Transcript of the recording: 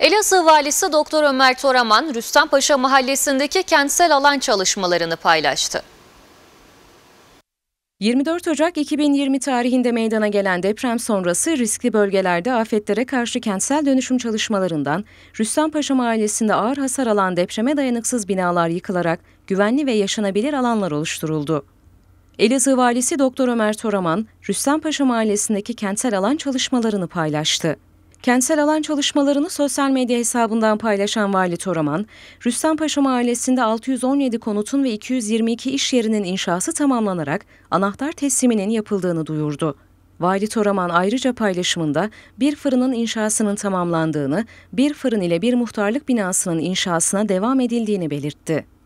Elazığ valisi Doktor Ömer Toraman, Rüstempaşa mahallesindeki kentsel alan çalışmalarını paylaştı. 24 Ocak 2020 tarihinde meydana gelen deprem sonrası riskli bölgelerde afetlere karşı kentsel dönüşüm çalışmalarından Rüstempaşa Mahallesi'nde ağır hasar alan depreme dayanıksız binalar yıkılarak güvenli ve yaşanabilir alanlar oluşturuldu. Elazığ Valisi Doktor Ömer Toraman, Rüstempaşa Mahallesi'ndeki kentsel alan çalışmalarını paylaştı. Kentsel alan çalışmalarını sosyal medya hesabından paylaşan Vali Toraman, Rüstempaşa Mahallesi'nde 617 konutun ve 222 iş yerinin inşası tamamlanarak anahtar tesliminin yapıldığını duyurdu. Vali Toraman ayrıca paylaşımında bir fırının inşasının tamamlandığını, bir fırın ile bir muhtarlık binasının inşasına devam edildiğini belirtti.